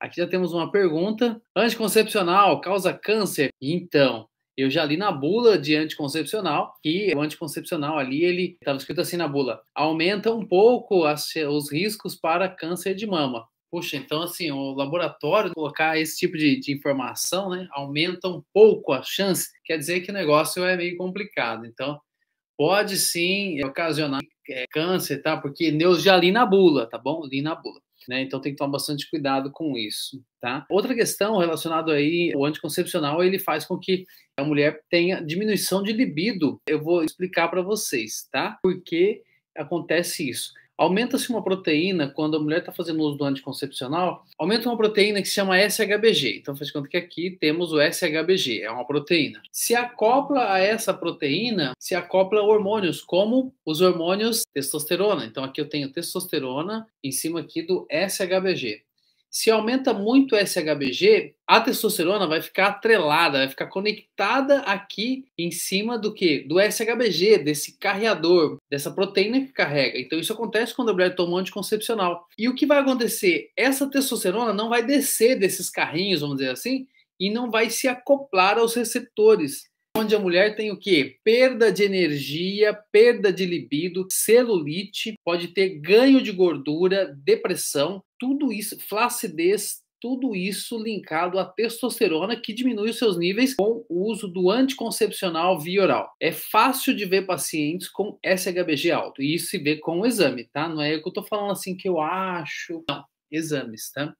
Aqui já temos uma pergunta. Anticoncepcional causa câncer? Então, eu já li na bula de anticoncepcional que o anticoncepcional ali, ele estava escrito assim na bula, aumenta um pouco as, os riscos para câncer de mama. Puxa, então assim, o laboratório colocar esse tipo de, de, informação, né, aumenta um pouco a chance, quer dizer que o negócio é meio complicado. Então, pode sim é ocasionar é, câncer, tá? Porque Neus já li na bula, tá bom? Li na bula. Né? Então tem que tomar bastante cuidado com isso, tá? Outra questão relacionada aí, o anticoncepcional, ele faz com que a mulher tenha diminuição de libido. Eu vou explicar para vocês, tá? Por que acontece isso? Aumenta-se uma proteína quando a mulher está fazendo uso do anticoncepcional, aumenta uma proteína que se chama SHBG. Então faz conta que aqui temos o SHBG, é uma proteína. Se acopla a essa proteína, se acopla hormônios, como os hormônios testosterona. Então aqui eu tenho testosterona em cima aqui do SHBG. Se aumenta muito o SHBG, a testosterona vai ficar atrelada, vai ficar conectada aqui em cima do que? Do SHBG, desse carreador, dessa proteína que carrega. Então isso acontece quando a mulher toma um anticoncepcional. E o que vai acontecer? Essa testosterona não vai descer desses carrinhos, vamos dizer assim, e não vai se acoplar aos receptores onde a mulher tem o quê? Perda de energia, perda de libido, celulite, pode ter ganho de gordura, depressão, tudo isso, flacidez, tudo isso linkado à testosterona que diminui os seus níveis com o uso do anticoncepcional via oral. É fácil de ver pacientes com SHBG alto e isso se vê com o exame, tá? Não é eu que eu tô falando assim que eu acho, não, exames, tá?